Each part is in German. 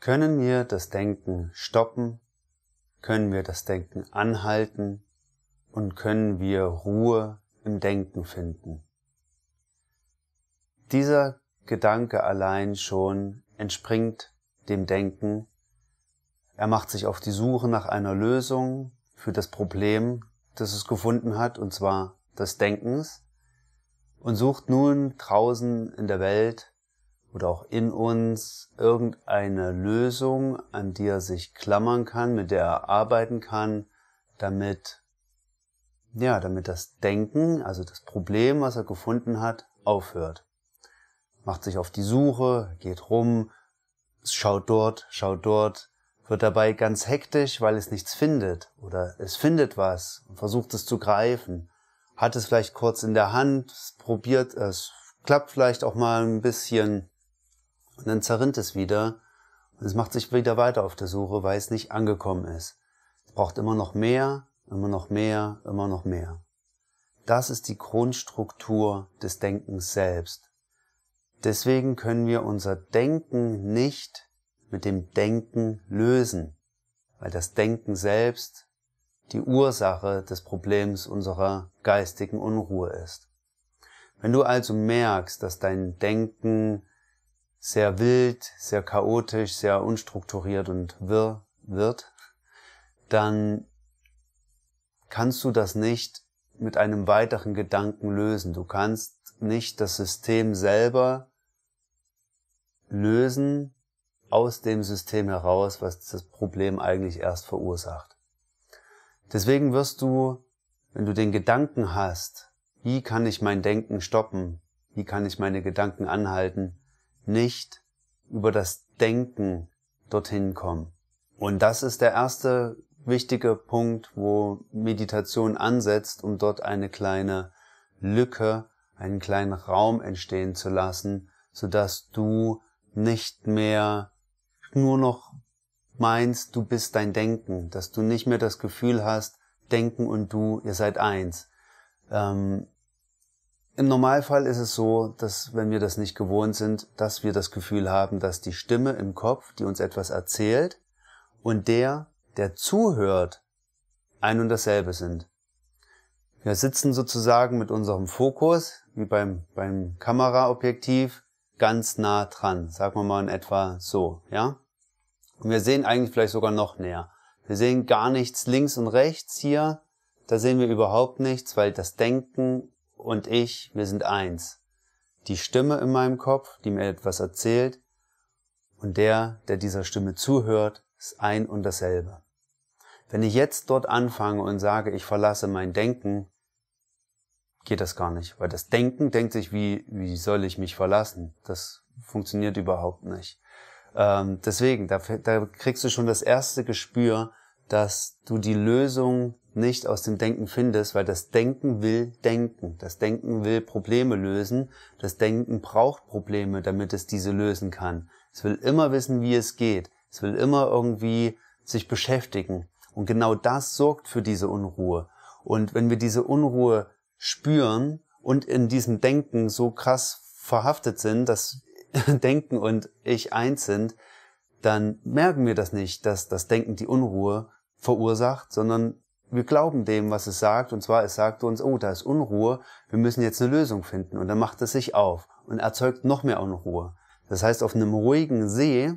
Können wir das Denken stoppen? Können wir das Denken anhalten? Und können wir Ruhe im Denken finden? Dieser Gedanke allein schon entspringt dem Denken. Er macht sich auf die Suche nach einer Lösung für das Problem, das es gefunden hat, und zwar des Denkens, und sucht nun draußen in der Welt oder auch in uns irgendeine Lösung, an die er sich klammern kann, mit der er arbeiten kann, damit, ja, damit das Denken, also das Problem, was er gefunden hat, aufhört. Macht sich auf die Suche, geht rum, schaut dort, schaut dort, wird dabei ganz hektisch, weil es nichts findet oder es findet was und versucht es zu greifen, hat es vielleicht kurz in der Hand, probiert es, klappt vielleicht auch mal ein bisschen, und dann zerrinnt es wieder und es macht sich wieder weiter auf der Suche, weil es nicht angekommen ist. Es braucht immer noch mehr, immer noch mehr, immer noch mehr. Das ist die Grundstruktur des Denkens selbst. Deswegen können wir unser Denken nicht mit dem Denken lösen, weil das Denken selbst die Ursache des Problems unserer geistigen Unruhe ist. Wenn du also merkst, dass dein Denken sehr wild, sehr chaotisch, sehr unstrukturiert und wirr wird, dann kannst du das nicht mit einem weiteren Gedanken lösen. Du kannst nicht das System selber lösen aus dem System heraus, was das Problem eigentlich erst verursacht. Deswegen wirst du, wenn du den Gedanken hast, wie kann ich mein Denken stoppen, wie kann ich meine Gedanken anhalten, nicht über das Denken dorthin kommen. Und das ist der erste wichtige Punkt, wo Meditation ansetzt, um dort eine kleine Lücke, einen kleinen Raum entstehen zu lassen, sodass du nicht mehr nur noch meinst, du bist dein Denken, dass du nicht mehr das Gefühl hast, Denken und du, ihr seid eins. Ähm, im Normalfall ist es so, dass wenn wir das nicht gewohnt sind, dass wir das Gefühl haben, dass die Stimme im Kopf, die uns etwas erzählt, und der, der zuhört, ein und dasselbe sind. Wir sitzen sozusagen mit unserem Fokus, wie beim, beim Kameraobjektiv, ganz nah dran. Sagen wir mal in etwa so, ja? Und wir sehen eigentlich vielleicht sogar noch näher. Wir sehen gar nichts links und rechts hier. Da sehen wir überhaupt nichts, weil das Denken und ich, wir sind eins. Die Stimme in meinem Kopf, die mir etwas erzählt, und der, der dieser Stimme zuhört, ist ein und dasselbe. Wenn ich jetzt dort anfange und sage, ich verlasse mein Denken, geht das gar nicht, weil das Denken denkt sich, wie, wie soll ich mich verlassen? Das funktioniert überhaupt nicht. Ähm, deswegen, da, da kriegst du schon das erste Gespür, dass du die Lösung nicht aus dem Denken findest, weil das Denken will denken. Das Denken will Probleme lösen. Das Denken braucht Probleme, damit es diese lösen kann. Es will immer wissen, wie es geht. Es will immer irgendwie sich beschäftigen. Und genau das sorgt für diese Unruhe. Und wenn wir diese Unruhe spüren und in diesem Denken so krass verhaftet sind, dass Denken und ich eins sind, dann merken wir das nicht, dass das Denken die Unruhe verursacht, sondern wir glauben dem, was es sagt, und zwar es sagt uns, oh, da ist Unruhe, wir müssen jetzt eine Lösung finden. Und dann macht es sich auf und erzeugt noch mehr Unruhe. Das heißt, auf einem ruhigen See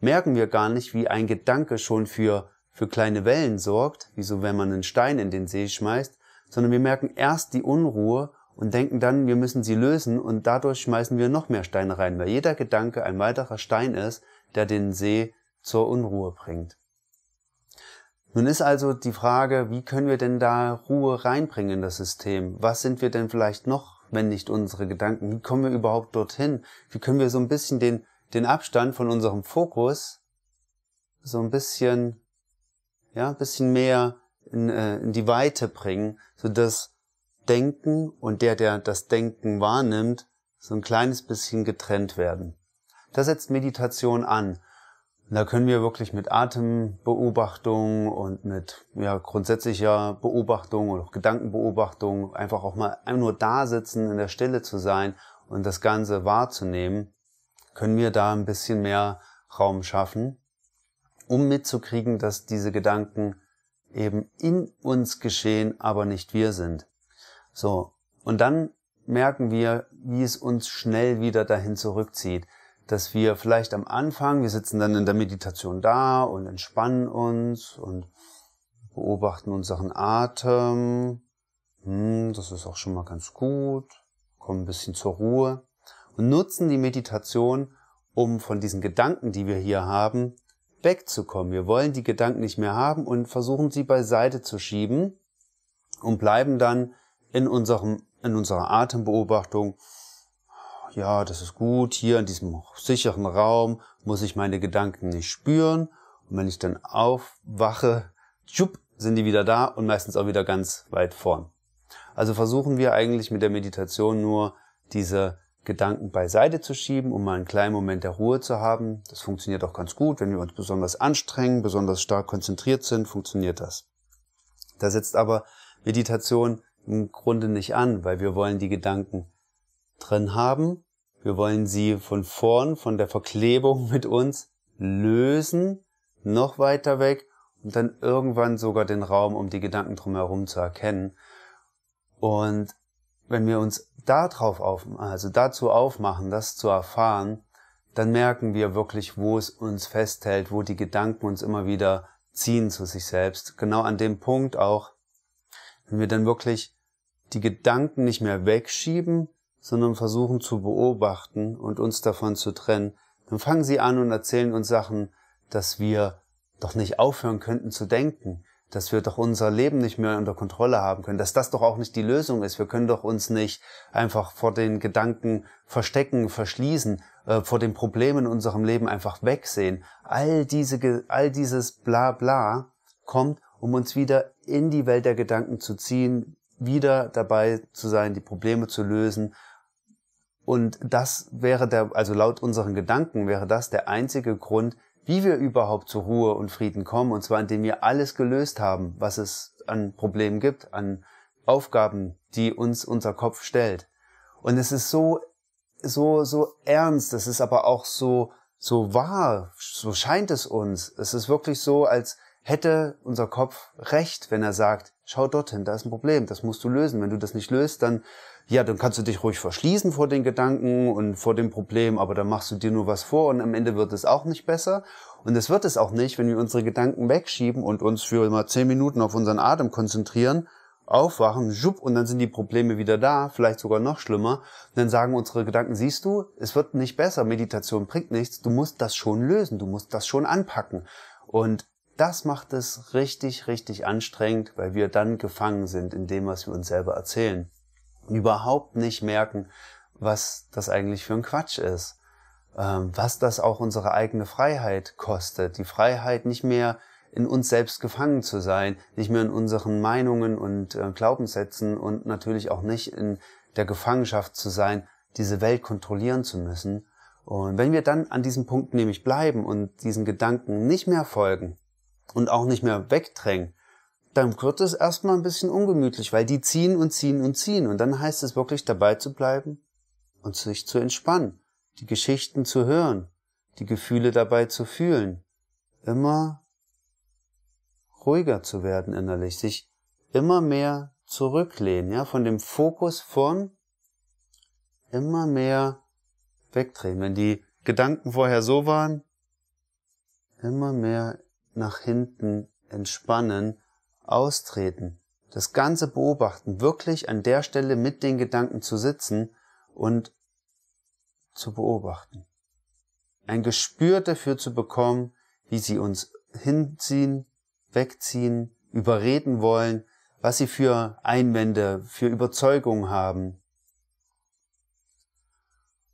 merken wir gar nicht, wie ein Gedanke schon für, für kleine Wellen sorgt, wie so wenn man einen Stein in den See schmeißt, sondern wir merken erst die Unruhe und denken dann, wir müssen sie lösen und dadurch schmeißen wir noch mehr Steine rein, weil jeder Gedanke ein weiterer Stein ist, der den See zur Unruhe bringt. Nun ist also die Frage, wie können wir denn da Ruhe reinbringen in das System? Was sind wir denn vielleicht noch, wenn nicht unsere Gedanken? Wie kommen wir überhaupt dorthin? Wie können wir so ein bisschen den, den Abstand von unserem Fokus so ein bisschen, ja, ein bisschen mehr in, äh, in die Weite bringen, so dass Denken und der, der das Denken wahrnimmt, so ein kleines bisschen getrennt werden. Da setzt Meditation an. Und da können wir wirklich mit Atembeobachtung und mit ja, grundsätzlicher Beobachtung oder auch Gedankenbeobachtung einfach auch mal nur da sitzen, in der Stille zu sein und das Ganze wahrzunehmen, können wir da ein bisschen mehr Raum schaffen, um mitzukriegen, dass diese Gedanken eben in uns geschehen, aber nicht wir sind. So. Und dann merken wir, wie es uns schnell wieder dahin zurückzieht dass wir vielleicht am Anfang, wir sitzen dann in der Meditation da und entspannen uns und beobachten unseren Atem. Hm, das ist auch schon mal ganz gut. Kommen ein bisschen zur Ruhe und nutzen die Meditation, um von diesen Gedanken, die wir hier haben, wegzukommen. Wir wollen die Gedanken nicht mehr haben und versuchen sie beiseite zu schieben und bleiben dann in unserem in unserer Atembeobachtung ja, das ist gut, hier in diesem sicheren Raum muss ich meine Gedanken nicht spüren. Und wenn ich dann aufwache, tschupp, sind die wieder da und meistens auch wieder ganz weit vorn. Also versuchen wir eigentlich mit der Meditation nur diese Gedanken beiseite zu schieben, um mal einen kleinen Moment der Ruhe zu haben. Das funktioniert auch ganz gut, wenn wir uns besonders anstrengen, besonders stark konzentriert sind, funktioniert das. Da setzt aber Meditation im Grunde nicht an, weil wir wollen die Gedanken drin haben. Wir wollen sie von vorn, von der Verklebung mit uns lösen, noch weiter weg und dann irgendwann sogar den Raum, um die Gedanken drumherum zu erkennen. Und wenn wir uns darauf auf, also dazu aufmachen, das zu erfahren, dann merken wir wirklich, wo es uns festhält, wo die Gedanken uns immer wieder ziehen zu sich selbst. Genau an dem Punkt auch, wenn wir dann wirklich die Gedanken nicht mehr wegschieben, sondern versuchen zu beobachten und uns davon zu trennen, dann fangen sie an und erzählen uns Sachen, dass wir doch nicht aufhören könnten zu denken, dass wir doch unser Leben nicht mehr unter Kontrolle haben können, dass das doch auch nicht die Lösung ist. Wir können doch uns nicht einfach vor den Gedanken verstecken, verschließen, äh, vor den Problemen in unserem Leben einfach wegsehen. All diese, all dieses Blabla kommt, um uns wieder in die Welt der Gedanken zu ziehen, wieder dabei zu sein, die Probleme zu lösen und das wäre der, also laut unseren Gedanken wäre das der einzige Grund, wie wir überhaupt zur Ruhe und Frieden kommen, und zwar indem wir alles gelöst haben, was es an Problemen gibt, an Aufgaben, die uns unser Kopf stellt. Und es ist so, so, so ernst, es ist aber auch so, so wahr, so scheint es uns. Es ist wirklich so, als hätte unser Kopf recht, wenn er sagt, schau dorthin, da ist ein Problem, das musst du lösen. Wenn du das nicht löst, dann ja, dann kannst du dich ruhig verschließen vor den Gedanken und vor dem Problem, aber dann machst du dir nur was vor und am Ende wird es auch nicht besser. Und es wird es auch nicht, wenn wir unsere Gedanken wegschieben und uns für immer zehn Minuten auf unseren Atem konzentrieren, aufwachen, schupp, und dann sind die Probleme wieder da, vielleicht sogar noch schlimmer. Und dann sagen unsere Gedanken, siehst du, es wird nicht besser, Meditation bringt nichts, du musst das schon lösen, du musst das schon anpacken. Und das macht es richtig, richtig anstrengend, weil wir dann gefangen sind in dem, was wir uns selber erzählen überhaupt nicht merken, was das eigentlich für ein Quatsch ist. Ähm, was das auch unsere eigene Freiheit kostet. Die Freiheit nicht mehr in uns selbst gefangen zu sein, nicht mehr in unseren Meinungen und äh, Glaubenssätzen und natürlich auch nicht in der Gefangenschaft zu sein, diese Welt kontrollieren zu müssen. Und wenn wir dann an diesem Punkt nämlich bleiben und diesen Gedanken nicht mehr folgen und auch nicht mehr wegdrängen, dann wird es erstmal ein bisschen ungemütlich, weil die ziehen und ziehen und ziehen. Und dann heißt es wirklich dabei zu bleiben und sich zu entspannen, die Geschichten zu hören, die Gefühle dabei zu fühlen, immer ruhiger zu werden innerlich, sich immer mehr zurücklehnen, ja, von dem Fokus von immer mehr wegdrehen. Wenn die Gedanken vorher so waren, immer mehr nach hinten entspannen, austreten, das ganze Beobachten, wirklich an der Stelle mit den Gedanken zu sitzen und zu beobachten. Ein Gespür dafür zu bekommen, wie sie uns hinziehen, wegziehen, überreden wollen, was sie für Einwände, für Überzeugungen haben.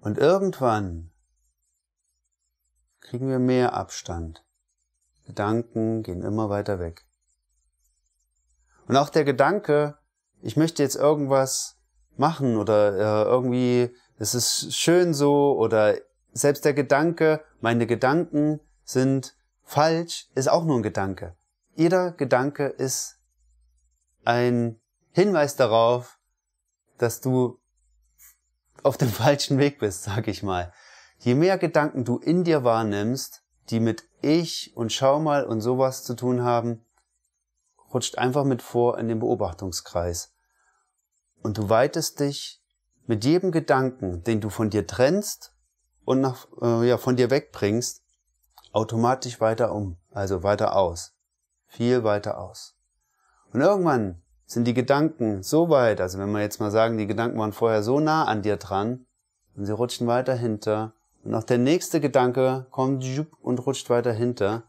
Und irgendwann kriegen wir mehr Abstand. Gedanken gehen immer weiter weg. Und auch der Gedanke, ich möchte jetzt irgendwas machen oder äh, irgendwie, es ist schön so oder selbst der Gedanke, meine Gedanken sind falsch, ist auch nur ein Gedanke. Jeder Gedanke ist ein Hinweis darauf, dass du auf dem falschen Weg bist, sag ich mal. Je mehr Gedanken du in dir wahrnimmst, die mit ich und schau mal und sowas zu tun haben, rutscht einfach mit vor in den Beobachtungskreis. Und du weitest dich mit jedem Gedanken, den du von dir trennst und nach, äh, ja, von dir wegbringst, automatisch weiter um, also weiter aus, viel weiter aus. Und irgendwann sind die Gedanken so weit, also wenn wir jetzt mal sagen, die Gedanken waren vorher so nah an dir dran und sie rutschen weiter hinter und auch der nächste Gedanke kommt und rutscht weiter hinter,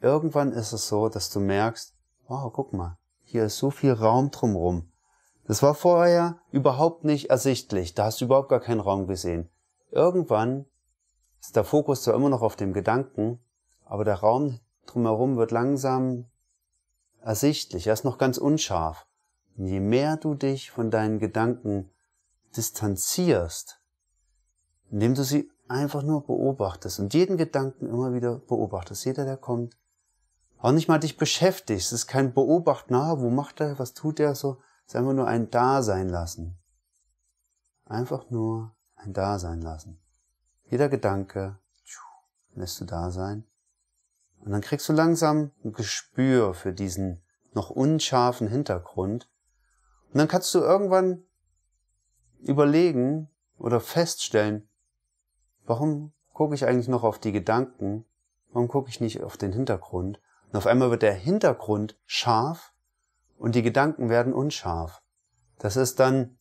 irgendwann ist es so, dass du merkst, wow, guck mal, hier ist so viel Raum drumrum. Das war vorher überhaupt nicht ersichtlich, da hast du überhaupt gar keinen Raum gesehen. Irgendwann ist der Fokus zwar immer noch auf dem Gedanken, aber der Raum drumherum wird langsam ersichtlich, er ist noch ganz unscharf. Und je mehr du dich von deinen Gedanken distanzierst, indem du sie einfach nur beobachtest und jeden Gedanken immer wieder beobachtest, jeder, der kommt, auch nicht mal dich beschäftigst. Es ist kein Beobachten, wo macht er, was tut er so. Es ist einfach nur ein Dasein lassen. Einfach nur ein Dasein lassen. Jeder Gedanke lässt du da sein. Und dann kriegst du langsam ein Gespür für diesen noch unscharfen Hintergrund. Und dann kannst du irgendwann überlegen oder feststellen, warum gucke ich eigentlich noch auf die Gedanken? Warum gucke ich nicht auf den Hintergrund? Und auf einmal wird der Hintergrund scharf und die Gedanken werden unscharf. Das ist dann,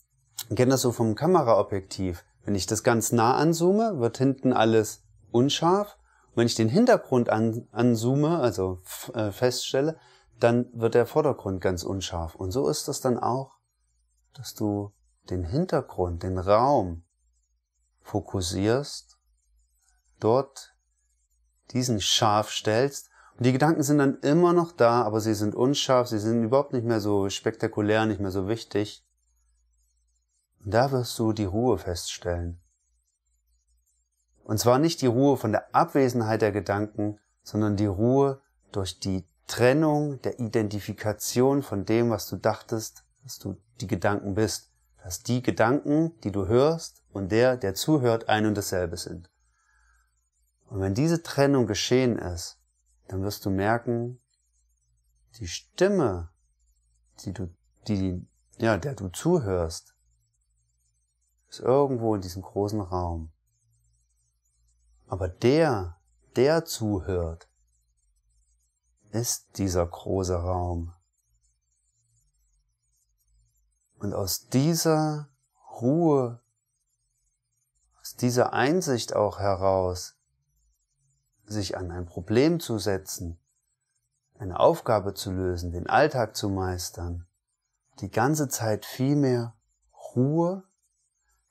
ich kenne das so vom Kameraobjektiv. Wenn ich das ganz nah anzoome, wird hinten alles unscharf. Und wenn ich den Hintergrund an, anzoome, also äh, feststelle, dann wird der Vordergrund ganz unscharf. Und so ist das dann auch, dass du den Hintergrund, den Raum fokussierst, dort diesen scharf stellst und die Gedanken sind dann immer noch da, aber sie sind unscharf, sie sind überhaupt nicht mehr so spektakulär, nicht mehr so wichtig. Und da wirst du die Ruhe feststellen. Und zwar nicht die Ruhe von der Abwesenheit der Gedanken, sondern die Ruhe durch die Trennung der Identifikation von dem, was du dachtest, dass du die Gedanken bist. Dass die Gedanken, die du hörst und der, der zuhört, ein und dasselbe sind. Und wenn diese Trennung geschehen ist, dann wirst du merken, die Stimme, die du, die, ja, der du zuhörst, ist irgendwo in diesem großen Raum. Aber der, der zuhört, ist dieser große Raum. Und aus dieser Ruhe, aus dieser Einsicht auch heraus, sich an ein Problem zu setzen, eine Aufgabe zu lösen, den Alltag zu meistern, die ganze Zeit viel mehr Ruhe,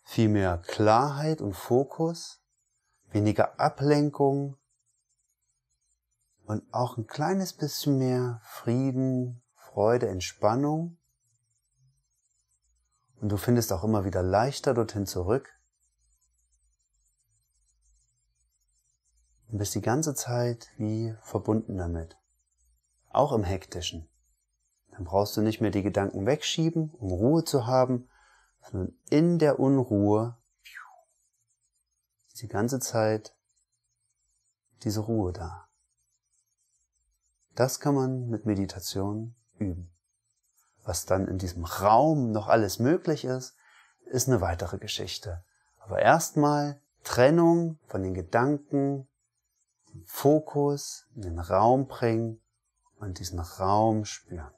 viel mehr Klarheit und Fokus, weniger Ablenkung und auch ein kleines bisschen mehr Frieden, Freude, Entspannung. Und du findest auch immer wieder leichter dorthin zurück, und bist die ganze Zeit wie verbunden damit. Auch im hektischen. Dann brauchst du nicht mehr die Gedanken wegschieben, um Ruhe zu haben, sondern in der Unruhe die ganze Zeit diese Ruhe da. Das kann man mit Meditation üben. Was dann in diesem Raum noch alles möglich ist, ist eine weitere Geschichte. Aber erstmal Trennung von den Gedanken Fokus in den Raum bringen und diesen Raum spüren.